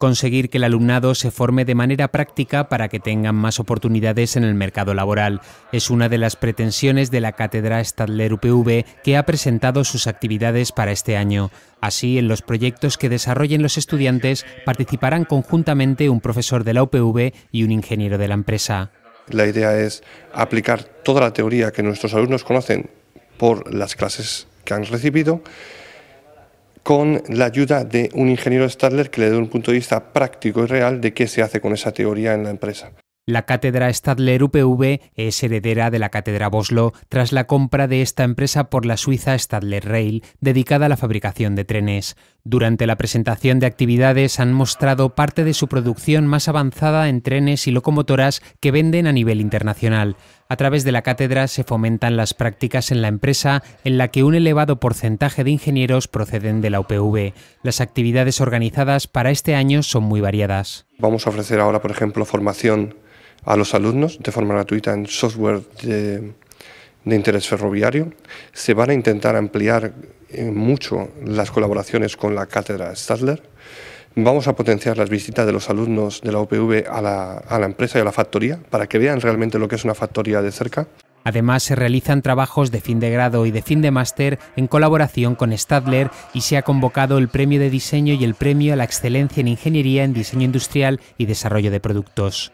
conseguir que el alumnado se forme de manera práctica para que tengan más oportunidades en el mercado laboral. Es una de las pretensiones de la Cátedra Stadler UPV que ha presentado sus actividades para este año. Así, en los proyectos que desarrollen los estudiantes participarán conjuntamente un profesor de la UPV y un ingeniero de la empresa. La idea es aplicar toda la teoría que nuestros alumnos conocen por las clases que han recibido con la ayuda de un ingeniero Stadler que le dé un punto de vista práctico y real de qué se hace con esa teoría en la empresa. La cátedra Stadler UPV es heredera de la cátedra Boslo tras la compra de esta empresa por la suiza Stadler Rail, dedicada a la fabricación de trenes. Durante la presentación de actividades han mostrado parte de su producción más avanzada en trenes y locomotoras que venden a nivel internacional. A través de la cátedra se fomentan las prácticas en la empresa en la que un elevado porcentaje de ingenieros proceden de la UPV. Las actividades organizadas para este año son muy variadas. Vamos a ofrecer ahora, por ejemplo, formación a los alumnos de forma gratuita en software de, interés ferroviario. Se van a intentar ampliar eh, mucho las colaboraciones con la cátedra Stadler Vamos a potenciar las visitas de los alumnos de la UPV a la, a la empresa y a la factoría para que vean realmente lo que es una factoría de cerca. Además, se realizan trabajos de fin de grado y de fin de máster en colaboración con Stadler y se ha convocado el Premio de Diseño y el Premio a la Excelencia en Ingeniería en Diseño Industrial y Desarrollo de Productos.